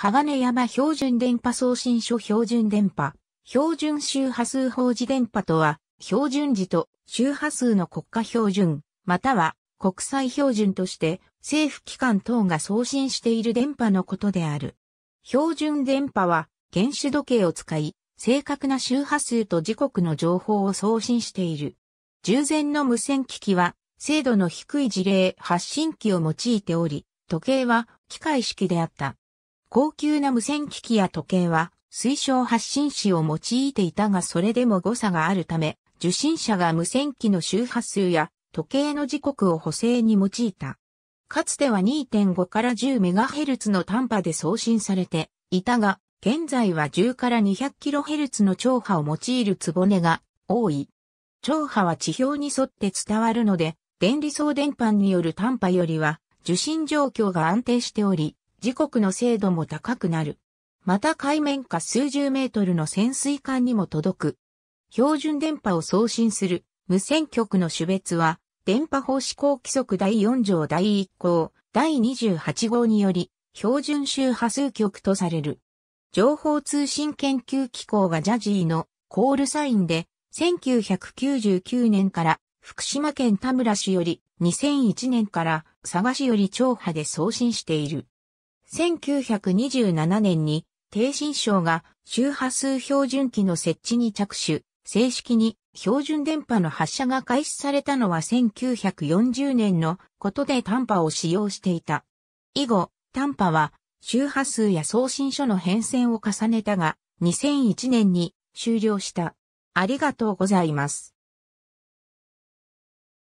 鋼山標準電波送信所標準電波、標準周波数法事電波とは、標準時と周波数の国家標準、または国際標準として政府機関等が送信している電波のことである。標準電波は原子時計を使い、正確な周波数と時刻の情報を送信している。従前の無線機器は精度の低い事例発信機を用いており、時計は機械式であった。高級な無線機器や時計は推奨発信子を用いていたがそれでも誤差があるため、受信者が無線機の周波数や時計の時刻を補正に用いた。かつては2.5から1 0ヘルツの短波で送信されていたが、現在は10から2 0 0ヘルツの長波を用いるつぼねが多い。長波は地表に沿って伝わるので、電離送電波による短波よりは受信状況が安定しており、時刻の精度も高くなる。また海面下数十メートルの潜水艦にも届く。標準電波を送信する無線局の種別は、電波法施行規則第4条第1項、第28号により、標準周波数局とされる。情報通信研究機構がジャジーのコールサインで、1999年から福島県田村市より2001年から佐賀市より長波で送信している。1927年に、低新省が周波数標準機の設置に着手、正式に標準電波の発射が開始されたのは1940年のことで短波を使用していた。以後、短波は周波数や送信書の変遷を重ねたが、2001年に終了した。ありがとうございます。